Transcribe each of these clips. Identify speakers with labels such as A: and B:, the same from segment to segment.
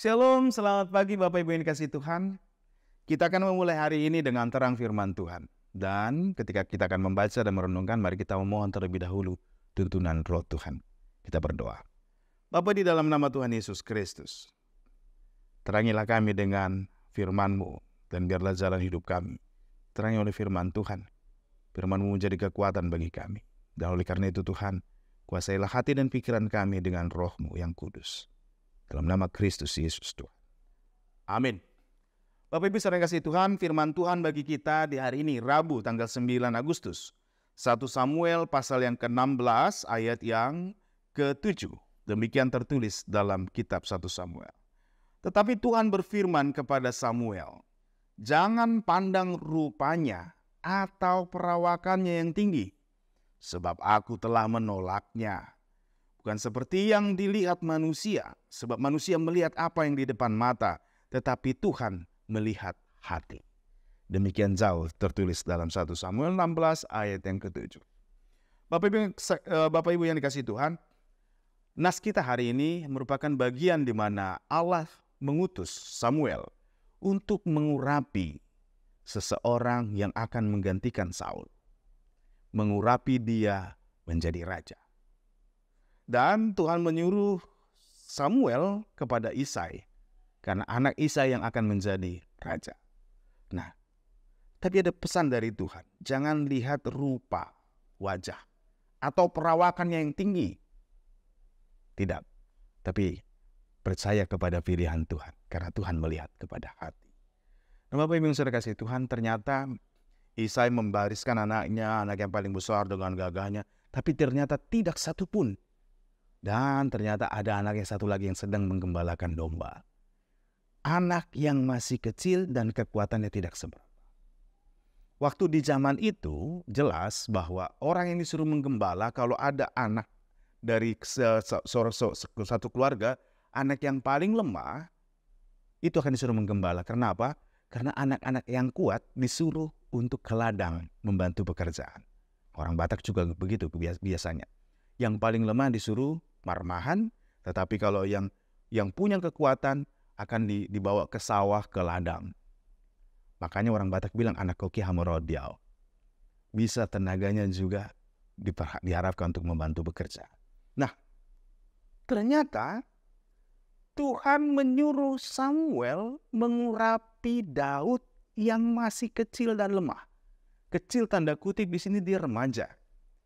A: Shalom, selamat pagi Bapak Ibu yang dikasih Tuhan. Kita akan memulai hari ini dengan terang firman Tuhan. Dan ketika kita akan membaca dan merenungkan, mari kita memohon terlebih dahulu tuntunan roh Tuhan. Kita berdoa. Bapak di dalam nama Tuhan Yesus Kristus, terangilah kami dengan firman-Mu dan biarlah jalan hidup kami. Terangi oleh firman Tuhan. Firman-Mu menjadi kekuatan bagi kami. Dan oleh karena itu Tuhan, kuasailah hati dan pikiran kami dengan rohmu yang kudus. Dalam nama Kristus Yesus Tuhan. Amin. Bapak Ibu saudara kasih Tuhan, firman Tuhan bagi kita di hari ini, Rabu tanggal 9 Agustus. 1 Samuel pasal yang ke-16 ayat yang ke-7. Demikian tertulis dalam kitab 1 Samuel. Tetapi Tuhan berfirman kepada Samuel, Jangan pandang rupanya atau perawakannya yang tinggi, sebab aku telah menolaknya Bukan seperti yang dilihat manusia, sebab manusia melihat apa yang di depan mata, tetapi Tuhan melihat hati. Demikian jauh tertulis dalam 1 Samuel 16 ayat yang ke-7. Bapak Ibu, Bapak Ibu yang eh, dikasih Tuhan, nas kita hari ini merupakan bagian di mana Allah mengutus Samuel untuk mengurapi seseorang yang akan menggantikan Saul. Mengurapi dia menjadi raja. Dan Tuhan menyuruh Samuel kepada Isai karena anak Isai yang akan menjadi raja. Nah, tapi ada pesan dari Tuhan, jangan lihat rupa wajah atau perawakannya yang tinggi. Tidak, tapi percaya kepada pilihan Tuhan karena Tuhan melihat kepada hati. Nama Bapak Ibu yang sudah kasih Tuhan, ternyata Isai membariskan anaknya, anak yang paling besar dengan gagahnya, tapi ternyata tidak satupun dan ternyata ada anak yang satu lagi yang sedang menggembalakan domba. Anak yang masih kecil dan kekuatannya tidak seberapa. Waktu di zaman itu jelas bahwa orang yang disuruh menggembala kalau ada anak dari se se se satu keluarga, anak yang paling lemah itu akan disuruh menggembala. Karena apa? Karena anak-anak yang kuat disuruh untuk ke ladang membantu pekerjaan. Orang Batak juga begitu biasanya. Yang paling lemah disuruh marmahan, tetapi kalau yang yang punya kekuatan akan di, dibawa ke sawah, ke ladang. Makanya orang Batak bilang anak koki hamorodial. Bisa tenaganya juga diharapkan untuk membantu bekerja. Nah, ternyata Tuhan menyuruh Samuel mengurapi Daud yang masih kecil dan lemah. Kecil tanda kutip di sini dia remaja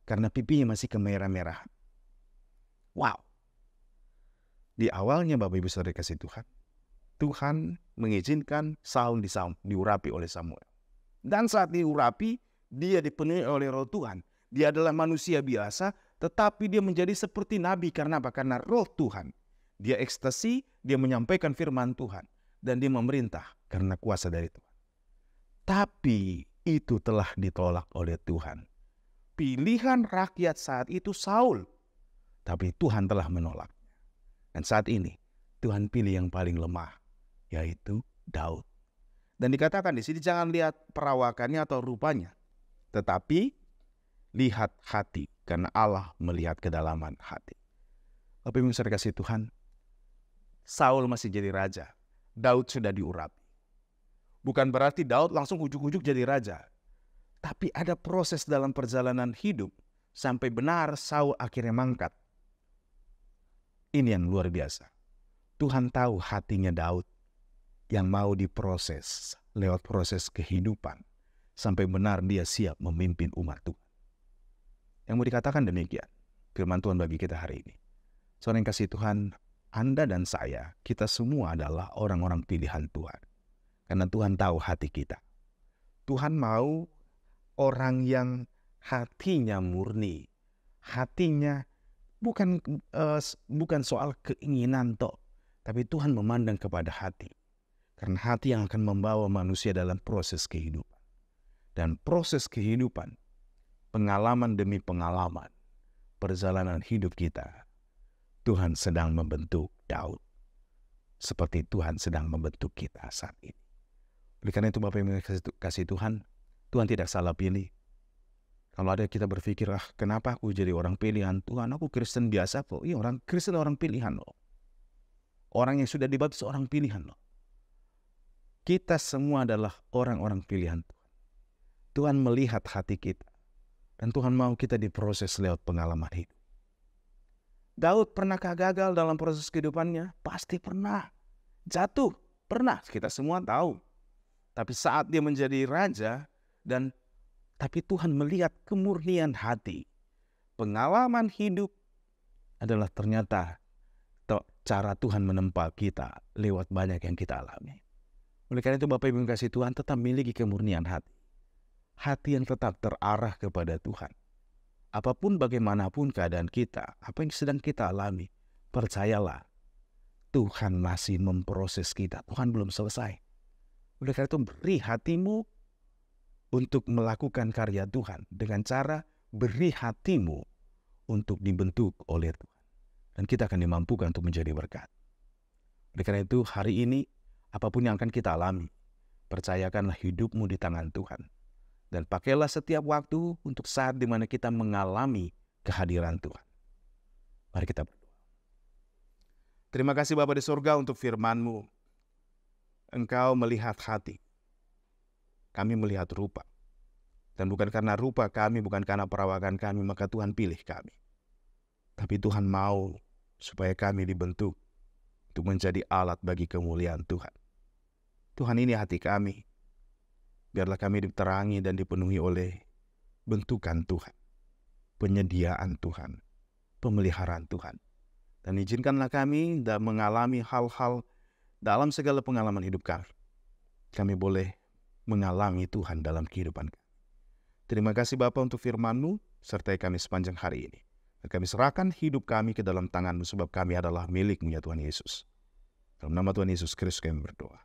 A: karena pipinya masih kemerah-merahan. Wow. Di awalnya Bapak Ibu Saudara kasih Tuhan, Tuhan mengizinkan Saul disaun, diurapi oleh Samuel. Dan saat diurapi, dia dipenuhi oleh roh Tuhan. Dia adalah manusia biasa, tetapi dia menjadi seperti nabi karena apa? Karena roh Tuhan. Dia ekstasi, dia menyampaikan firman Tuhan. Dan dia memerintah karena kuasa dari Tuhan. Tapi itu telah ditolak oleh Tuhan. Pilihan rakyat saat itu Saul tapi Tuhan telah menolaknya. Dan saat ini Tuhan pilih yang paling lemah, yaitu Daud. Dan dikatakan di sini jangan lihat perawakannya atau rupanya, tetapi lihat hati karena Allah melihat kedalaman hati. Tapi misal kasih Tuhan, Saul masih jadi raja, Daud sudah diurapi. Bukan berarti Daud langsung ujuk-ujuk jadi raja, tapi ada proses dalam perjalanan hidup sampai benar Saul akhirnya mangkat ini yang luar biasa. Tuhan tahu hatinya Daud yang mau diproses lewat proses kehidupan sampai benar dia siap memimpin umat Tuhan. Yang mau dikatakan demikian firman Tuhan bagi kita hari ini. Soalnya yang kasih Tuhan, Anda dan saya, kita semua adalah orang-orang pilihan Tuhan. Karena Tuhan tahu hati kita. Tuhan mau orang yang hatinya murni, hatinya bukan uh, bukan soal keinginan toh, tapi Tuhan memandang kepada hati. Karena hati yang akan membawa manusia dalam proses kehidupan. Dan proses kehidupan, pengalaman demi pengalaman, perjalanan hidup kita, Tuhan sedang membentuk Daud. Seperti Tuhan sedang membentuk kita saat ini. Oleh karena itu Bapak yang kasih Tuhan, Tuhan tidak salah pilih. Kalau ada kita berpikir, ah kenapa aku jadi orang pilihan Tuhan? Aku Kristen biasa kok. Iya orang Kristen orang pilihan loh. Orang yang sudah dibaptis orang pilihan loh. Kita semua adalah orang-orang pilihan Tuhan. Tuhan melihat hati kita. Dan Tuhan mau kita diproses lewat pengalaman hidup. Daud pernahkah gagal dalam proses kehidupannya? Pasti pernah. Jatuh, pernah. Kita semua tahu. Tapi saat dia menjadi raja dan tapi Tuhan melihat kemurnian hati. Pengalaman hidup adalah ternyata cara Tuhan menempa kita lewat banyak yang kita alami. Oleh karena itu Bapak Ibu kasih Tuhan tetap miliki kemurnian hati. Hati yang tetap terarah kepada Tuhan. Apapun bagaimanapun keadaan kita, apa yang sedang kita alami, percayalah Tuhan masih memproses kita. Tuhan belum selesai. Oleh karena itu beri hatimu untuk melakukan karya Tuhan dengan cara beri hatimu untuk dibentuk oleh Tuhan. Dan kita akan dimampukan untuk menjadi berkat. Oleh karena itu, hari ini, apapun yang akan kita alami, percayakanlah hidupmu di tangan Tuhan. Dan pakailah setiap waktu untuk saat di mana kita mengalami kehadiran Tuhan. Mari kita berdoa. Terima kasih Bapak di surga untuk Firmanmu Engkau melihat hati kami melihat rupa. Dan bukan karena rupa kami, bukan karena perawakan kami, maka Tuhan pilih kami. Tapi Tuhan mau supaya kami dibentuk untuk menjadi alat bagi kemuliaan Tuhan. Tuhan ini hati kami. Biarlah kami diterangi dan dipenuhi oleh bentukan Tuhan, penyediaan Tuhan, pemeliharaan Tuhan. Dan izinkanlah kami dan mengalami hal-hal dalam segala pengalaman hidup kami. Kami boleh mengalami Tuhan dalam kehidupan kami. Terima kasih Bapa untuk firman-Mu, sertai kami sepanjang hari ini. Dan kami serahkan hidup kami ke dalam tangan-Mu sebab kami adalah milik-Mu ya Tuhan Yesus. Dalam nama Tuhan Yesus Kristus kami berdoa.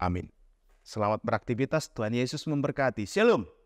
A: Amin. Selamat beraktivitas, Tuhan Yesus memberkati. Shalom.